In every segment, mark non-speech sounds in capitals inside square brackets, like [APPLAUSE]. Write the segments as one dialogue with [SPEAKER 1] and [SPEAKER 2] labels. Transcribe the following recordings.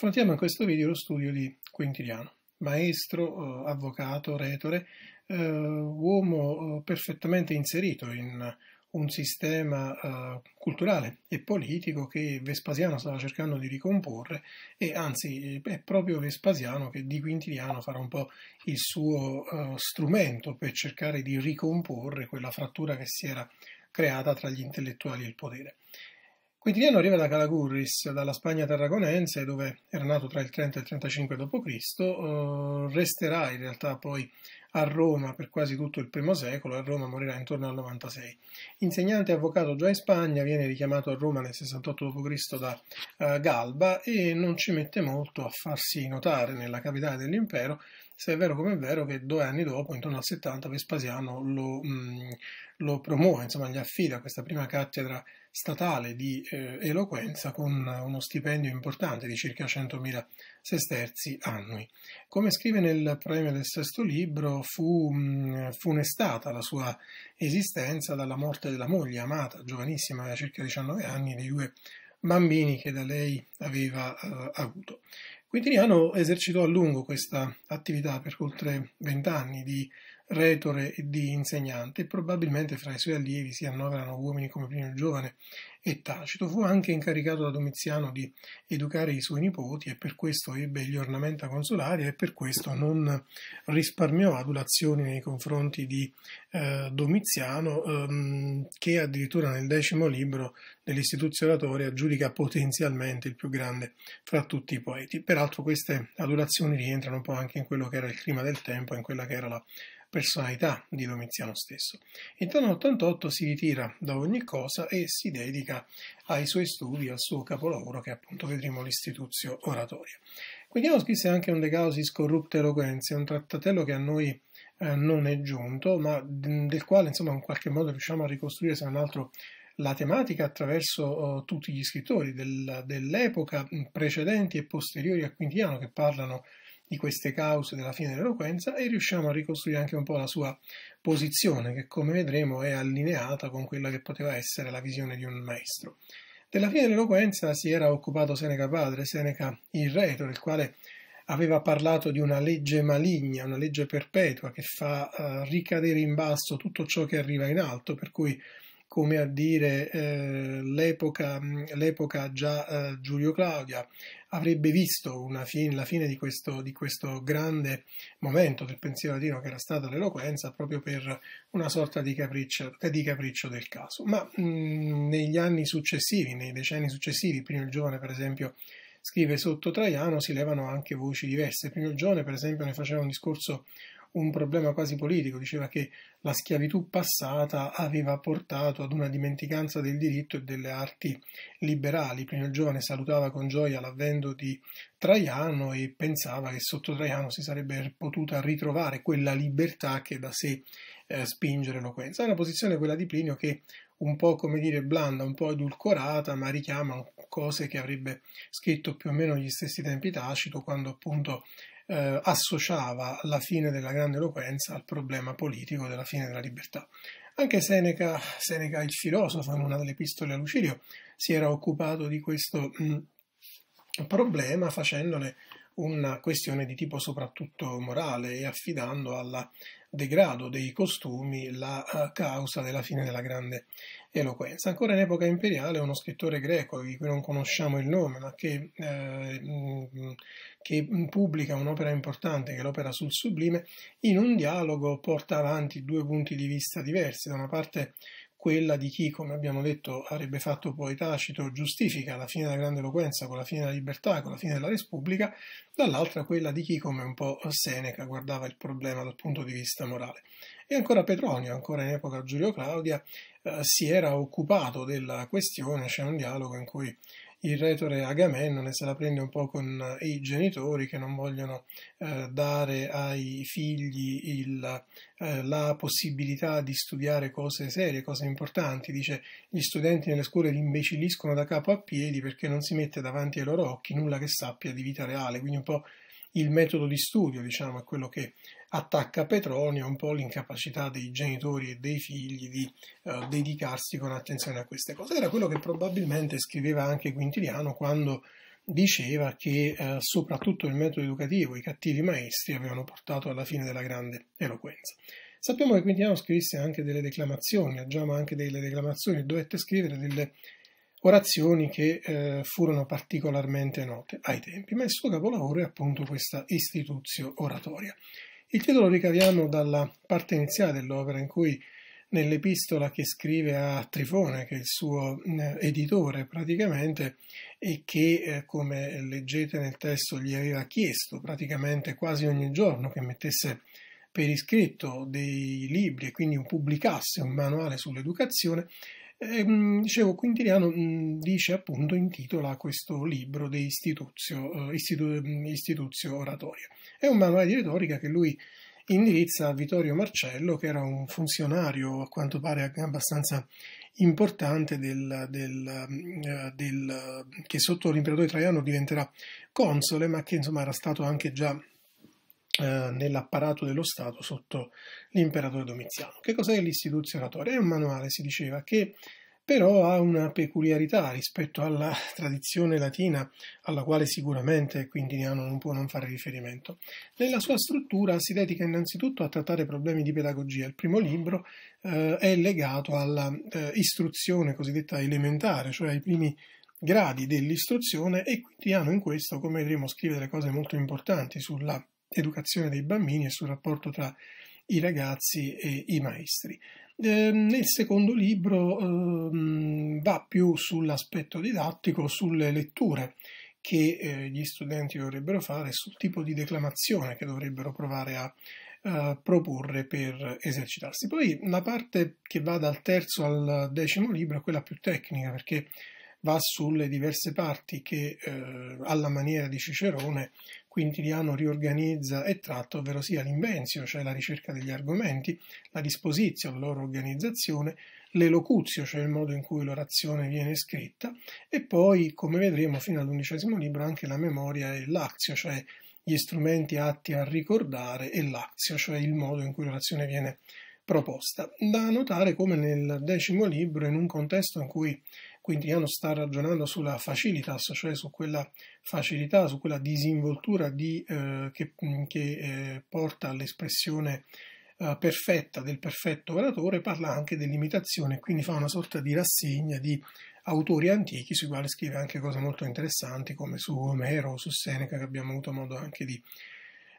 [SPEAKER 1] Affrontiamo in questo video lo studio di Quintiliano, maestro, eh, avvocato, retore, eh, uomo eh, perfettamente inserito in un sistema culturale e politico che Vespasiano stava cercando di ricomporre e anzi è proprio Vespasiano che di Quintiliano farà un po' il suo strumento per cercare di ricomporre quella frattura che si era creata tra gli intellettuali e il potere. Quitiliano arriva da Calagurris, dalla Spagna tarragonense, dove era nato tra il 30 e il 35 d.C., eh, resterà in realtà poi a Roma per quasi tutto il primo secolo, a Roma morirà intorno al 96. Insegnante e avvocato già in Spagna, viene richiamato a Roma nel 68 d.C. da eh, Galba e non ci mette molto a farsi notare nella capitale dell'impero, se è vero come è vero che due anni dopo, intorno al 70, Vespasiano lo, mh, mm, lo promuove, insomma gli affida questa prima cattedra statale di eh, eloquenza con uno stipendio importante di circa 100.000 sesterzi annui. Come scrive nel premio del sesto libro, fu mh, mm, funestata la sua esistenza dalla morte della moglie amata, giovanissima, aveva circa 19 anni, dei due bambini che da lei aveva eh, avuto. Quintiniano esercitò a lungo questa attività per oltre 20 anni di retore e di insegnante, e probabilmente fra i suoi allievi si annoverano uomini come Plinio Giovane e Tacito. Fu anche incaricato da Domiziano di educare i suoi nipoti e per questo ebbe gli ornamenta consolari e per questo non risparmiò adulazioni nei confronti di eh, Domiziano ehm, che addirittura nel decimo libro dell'Istituzio Oratoria giudica potenzialmente il più grande fra tutti i poeti. Peraltro queste adulazioni rientrano un po' anche in quello che era il clima del tempo, in quella che era la personalità di Domiziano stesso. Intorno all'88 si ritira da ogni cosa e si dedica ai suoi studi, al suo capolavoro che appunto vedremo l'istituzio oratoria. Quindino scrisse anche un De Causis Corrupte Eloquenze, un trattatello che a noi eh, non è giunto, ma del quale insomma in qualche modo riusciamo a ricostruire se non altro la tematica attraverso oh, tutti gli scrittori del, dell'epoca precedenti e posteriori a Quintiliano che parlano di queste cause della fine dell'eloquenza e riusciamo a ricostruire anche un po' la sua posizione, che come vedremo è allineata con quella che poteva essere la visione di un maestro. Della fine dell'eloquenza si era occupato Seneca padre, Seneca il retore, il quale aveva parlato di una legge maligna, una legge perpetua che fa uh, ricadere in basso tutto ciò che arriva in alto, per cui come a dire eh, l'epoca, l'epoca, già eh, Giulio Claudia avrebbe visto fine, la fine di questo, di questo, grande momento del pensiero latino che era stata l'eloquenza proprio per una sorta di capriccio, eh, di capriccio del caso. Ma mh, negli anni successivi, nei decenni successivi, Primo il Giovane per esempio scrive sotto Traiano, si levano anche voci diverse. Primo il Giovane per esempio ne faceva un discorso un problema quasi politico, diceva che la schiavitù passata aveva portato ad una dimenticanza del diritto e delle arti liberali. Prima il giovane salutava con gioia l'avvento di Traiano e pensava che sotto Traiano si sarebbe potuta ritrovare quella libertà che da sé eh, spinge l'eloquenza. È una posizione quella di Plinio che un po' come dire blanda, un po' edulcorata, ma richiama cose che avrebbe scritto più o meno negli stessi tempi Tacito quando appunto eh, associava la fine della grande eloquenza al problema politico della fine della libertà. Anche Seneca, Seneca il filosofo, in una delle epistole a Lucilio, si era occupato di questo mh, mm, problema facendone una questione di tipo soprattutto morale e affidando alla degrado dei costumi la eh, causa della fine della grande eloquenza. Ancora in epoca imperiale uno scrittore greco di cui non conosciamo il nome, ma che, eh, mm, che pubblica un'opera importante, che è l'opera sul sublime, in un dialogo porta avanti due punti di vista diversi. Da una parte quella di chi, come abbiamo detto, avrebbe fatto poi Tacito, giustifica la fine della grande eloquenza con la fine della libertà, con la fine della Repubblica, dall'altra quella di chi, come un po' Seneca, guardava il problema dal punto di vista morale. E ancora Petronio, ancora in epoca Giulio Claudia, eh, si era occupato della questione, c'è un dialogo in cui il retore Agamennone se la prende un po' con eh, i genitori che non vogliono eh, dare ai figli il, eh, la possibilità di studiare cose serie, cose importanti. Dice gli studenti nelle scuole li imbeciliscono da capo a piedi perché non si mette davanti ai loro occhi nulla che sappia di vita reale, quindi un po' il metodo di studio, diciamo, è quello che attacca Petronio un po' l'incapacità dei genitori e dei figli di eh, dedicarsi con attenzione a queste cose. Era quello che probabilmente scriveva anche Quintiliano quando diceva che eh, soprattutto il metodo educativo, i cattivi maestri avevano portato alla fine della grande eloquenza. Sappiamo che Quintiliano scrisse anche delle declamazioni, aggiungiamo anche delle declamazioni, dovette scrivere delle orazioni che eh, furono particolarmente note ai tempi, ma il suo capolavoro è appunto questa istituzio oratoria. Il titolo ricaviamo dalla parte iniziale dell'opera in cui nell'epistola che scrive a Trifone, che è il suo editore praticamente, e che, eh, come leggete nel testo, gli aveva chiesto praticamente quasi ogni giorno che mettesse per iscritto dei libri e quindi pubblicasse un manuale sull'educazione, Ehm, dicevo, Quintiliano mm, dice appunto, intitola questo libro De Istituzio, uh, istitu mm, Istituzio Oratoria. È un manuale di retorica che lui indirizza a Vittorio Marcello, che era un funzionario a quanto pare abbastanza importante del, del, mm, eh, del, che sotto l'imperatore Traiano diventerà console, ma che insomma era stato anche già eh, nell'apparato dello Stato sotto l'imperatore Domiziano. Che cos'è l'istituzionatore? È un manuale, si diceva, che però ha una peculiarità rispetto alla [LAUGHS] tradizione latina alla quale sicuramente Quintiniano non può non fare riferimento. Nella sua struttura si dedica innanzitutto a trattare problemi di pedagogia. Il primo libro eh, è legato all'istruzione eh, cosiddetta elementare, cioè ai primi gradi dell'istruzione e Quintiniano in questo, come vedremo, scrive delle cose molto importanti sulla educazione dei bambini e sul rapporto tra i ragazzi e i maestri. Eh, nel secondo libro eh, va più sull'aspetto didattico, sulle letture che eh, gli studenti dovrebbero fare, sul tipo di declamazione che dovrebbero provare a eh, proporre per esercitarsi. Poi la parte che va dal terzo al decimo libro è quella più tecnica perché va sulle diverse parti che eh, alla maniera di Cicerone Quintiliano riorganizza e tratta, ovvero sia l'invenzio, cioè la ricerca degli argomenti, la disposizione, la loro organizzazione, l'elocuzio, cioè il modo in cui l'orazione viene scritta, e poi, come vedremo fino all'undicesimo libro, anche la memoria e l'azio, cioè gli strumenti atti a ricordare, e l'azio, cioè il modo in cui l'orazione viene scritta proposta. Da notare come nel decimo libro, in un contesto in cui Quintiano sta ragionando sulla facilitas, cioè su quella facilità, su quella disinvoltura di, eh, che, che eh, porta all'espressione eh, perfetta del perfetto oratore, parla anche dell'imitazione, quindi fa una sorta di rassegna di autori antichi sui quali scrive anche cose molto interessanti come su Omero, o su Seneca, che abbiamo avuto modo anche di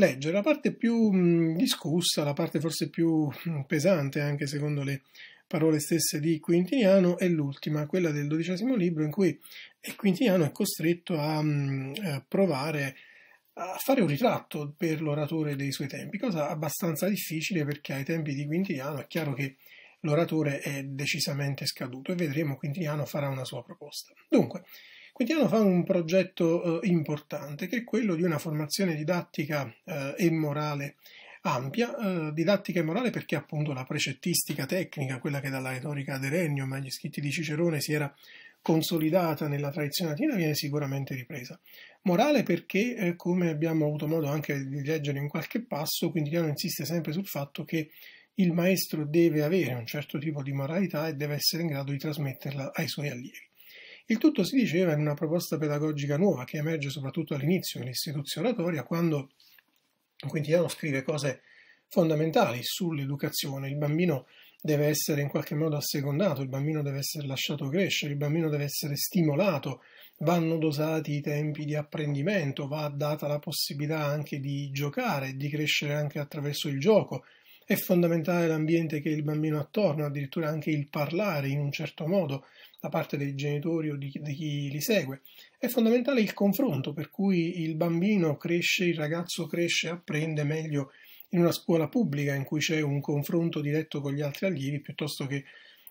[SPEAKER 1] legge, la parte più mm, discussa, la parte forse più mm, pesante anche secondo le parole stesse di Quintiniano, è l'ultima, quella del dodicesimo libro in cui Quintiniano è costretto a mm, eh, provare a fare un ritratto per l'oratore dei suoi tempi, cosa abbastanza difficile perché ai tempi di Quintiniano è chiaro che l'oratore è decisamente scaduto e vedremo Quintiniano farà una sua proposta. Dunque, Quintiano fa un progetto eh, importante che è quello di una formazione didattica eh, e morale ampia, eh, didattica e morale perché appunto la precettistica tecnica, quella che dalla retorica ad Erenium agli scritti di Cicerone si era consolidata nella tradizione latina, viene sicuramente ripresa. Morale perché, eh, come abbiamo avuto modo anche di leggere in qualche passo, Quintiliano insiste sempre sul fatto che il maestro deve avere un certo tipo di moralità e deve essere in grado di trasmetterla ai suoi allievi. Il tutto si diceva in una proposta pedagogica nuova che emerge soprattutto all'inizio nell'istituzione oratoria, quando Quintiliano scrive cose fondamentali sull'educazione. Il bambino deve essere in qualche modo assecondato, il bambino deve essere lasciato crescere, il bambino deve essere stimolato, vanno dosati i tempi di apprendimento, va data la possibilità anche di giocare, di crescere anche attraverso il gioco. È fondamentale l'ambiente che il bambino attorno, addirittura anche il parlare in un certo modo, da parte dei genitori o di, di chi li segue. È fondamentale il confronto, per cui il bambino cresce, il ragazzo cresce, apprende meglio in una scuola pubblica in cui c'è un confronto diretto con gli altri allievi piuttosto che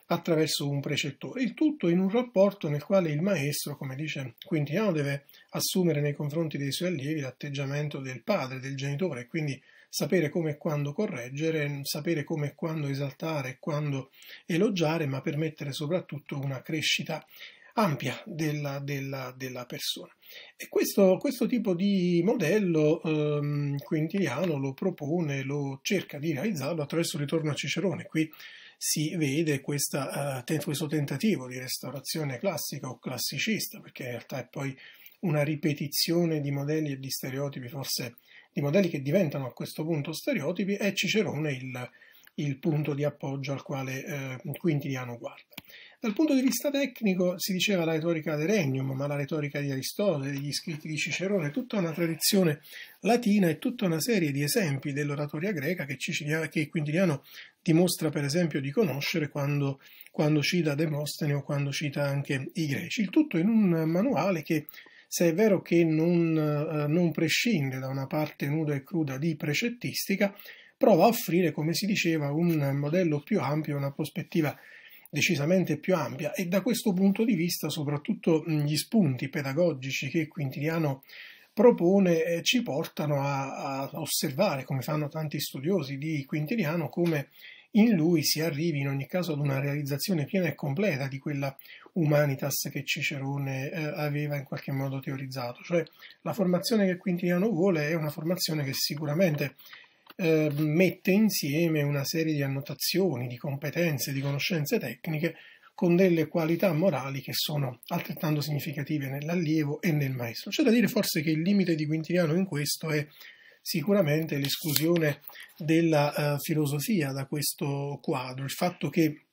[SPEAKER 1] attraverso un precettore. Il tutto in un rapporto nel quale il maestro, come dice Quintiliano, deve assumere nei confronti dei suoi allievi l'atteggiamento del padre, del genitore, quindi sapere come e quando correggere, sapere come e quando esaltare e quando elogiare, ma permettere soprattutto una crescita ampia della, della, della persona. E questo, questo, tipo di modello ehm, Quintiliano lo propone, lo cerca di realizzarlo attraverso il ritorno a Cicerone. Qui si vede questa, eh, questo tentativo di restaurazione classica o classicista, perché in realtà è poi una ripetizione di modelli e di stereotipi forse di modelli che diventano a questo punto stereotipi è Cicerone il, il punto di appoggio al quale eh, Quintiliano guarda. Dal punto di vista tecnico si diceva la retorica del regnum, ma la retorica di Aristotele, gli scritti di Cicerone, tutta una tradizione latina e tutta una serie di esempi dell'oratoria greca che, che Quintiliano dimostra per esempio di conoscere quando, quando cita Demostene o quando cita anche i greci. Il tutto in un manuale che se è vero che non, eh, non prescinde da una parte nuda e cruda di precettistica, prova a offrire, come si diceva, un modello più ampio, una prospettiva decisamente più ampia e da questo punto di vista soprattutto gli spunti pedagogici che Quintiliano propone eh, ci portano a, a, osservare, come fanno tanti studiosi di Quintiliano, come in lui si arrivi in ogni caso ad una realizzazione piena e completa di quella humanitas che Cicerone eh, aveva in qualche modo teorizzato, cioè la formazione che Quintiliano vuole è una formazione che sicuramente eh, mette insieme una serie di annotazioni, di competenze, di conoscenze tecniche con delle qualità morali che sono altrettanto significative nell'allievo e nel maestro. C'è da dire forse che il limite di Quintiliano in questo è sicuramente l'esclusione della uh, filosofia da questo quadro, il fatto che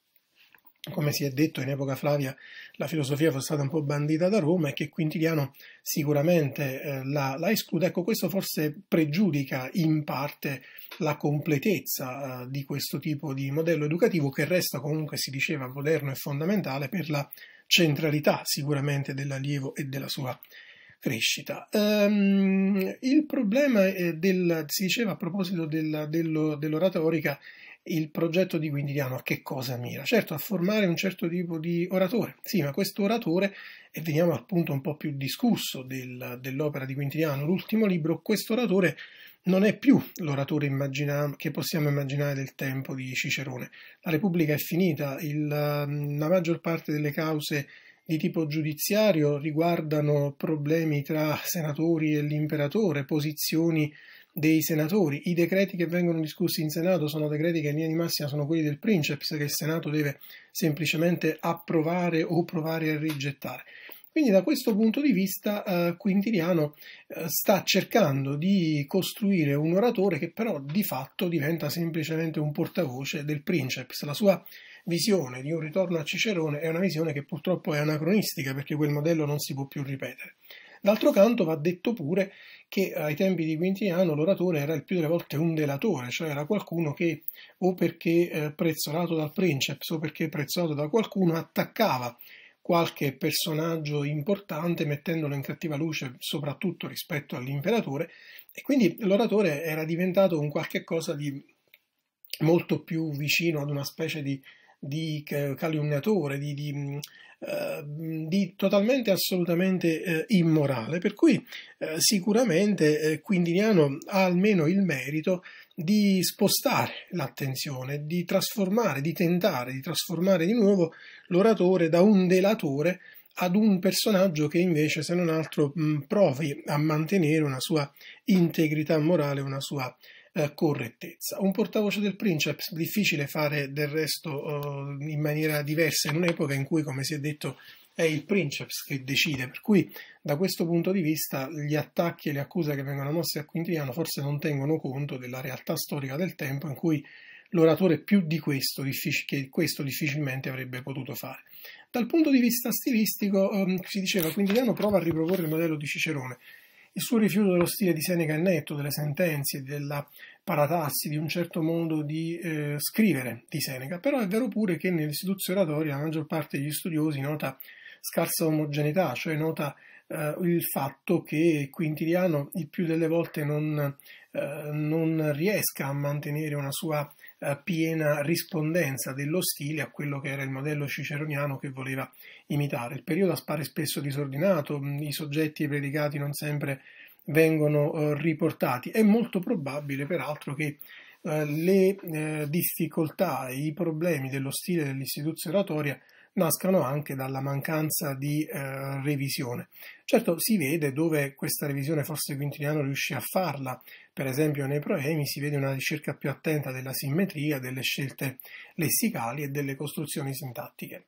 [SPEAKER 1] come si è detto in epoca Flavia, la filosofia fosse stata un po' bandita da Roma e che Quintiliano sicuramente eh, la, la, esclude. Ecco, questo forse pregiudica in parte la completezza eh, di questo tipo di modello educativo che resta comunque, si diceva, moderno e fondamentale per la centralità sicuramente dell'allievo e della sua crescita. Um, il problema eh, del, si diceva a proposito del, dello, dell'oratorica, il progetto di Guindiano a che cosa mira? Certo, a formare un certo tipo di oratore, sì, ma questo oratore, e veniamo al punto un po' più discusso del, dell'opera di Quintiliano, l'ultimo libro, questo oratore non è più l'oratore immagina- che possiamo immaginare del tempo di Cicerone. La Repubblica è finita, il, la maggior parte delle cause di tipo giudiziario riguardano problemi tra senatori e l'imperatore, posizioni dei senatori. I decreti che vengono discussi in Senato sono decreti che in linea di massima sono quelli del Princeps, che il Senato deve semplicemente approvare o provare a rigettare. Quindi da questo punto di vista eh, Quintiliano eh, sta cercando di costruire un oratore che però di fatto diventa semplicemente un portavoce del Princeps. La sua visione di un ritorno a Cicerone è una visione che purtroppo è anacronistica perché quel modello non si può più ripetere. D'altro canto va detto pure che eh, ai tempi di Quintiliano l'oratore era il più delle volte un delatore, cioè era qualcuno che o perché eh, prezzolato dal princeps o perché prezzolato da qualcuno attaccava qualche personaggio importante mettendolo in cattiva luce soprattutto rispetto all'imperatore e quindi l'oratore era diventato un qualche cosa di molto più vicino ad una specie di, di calunniatore, di, di, mm, eh, di, totalmente assolutamente eh, immorale, per cui eh, sicuramente eh, Quindiniano ha almeno il merito di spostare l'attenzione, di trasformare, di tentare di trasformare di nuovo l'oratore da un delatore ad un personaggio che invece, se non altro, mm, provi a mantenere una sua integrità morale, una sua eh, correttezza. Un portavoce del Princeps difficile fare del resto eh, in maniera diversa in un'epoca in cui, come si è detto, è il Princeps che decide, per cui da questo punto di vista gli attacchi e le accuse che vengono mosse a Quintiliano forse non tengono conto della realtà storica del tempo in cui l'oratore più di questo, che questo difficilmente avrebbe potuto fare. Dal punto di vista stilistico, ehm, si diceva, Quintiliano prova a riproporre il modello di Cicerone. Il suo rifiuto dello stile di Seneca è netto, delle sentenze, della paratassi, di un certo modo di eh, scrivere di Seneca, però è vero pure che nell'istituzione oratoria la maggior parte degli studiosi nota scarsa omogeneità, cioè nota eh, il fatto che Quintiliano il più delle volte non, eh, non riesca a mantenere una sua eh, piena rispondenza dello stile a quello che era il modello ciceroniano che voleva imitare. Il periodo appare spesso disordinato, mm, i soggetti predicati non sempre vengono eh, riportati. È molto probabile, peraltro, che eh, le eh, difficoltà e i problemi dello stile dell'istituzione oratoria nascano anche dalla mancanza di eh, revisione. Certo si vede dove questa revisione forse Quintiliano riuscì a farla, per esempio nei proemi si vede una ricerca più attenta della simmetria, delle scelte lessicali e delle costruzioni sintattiche.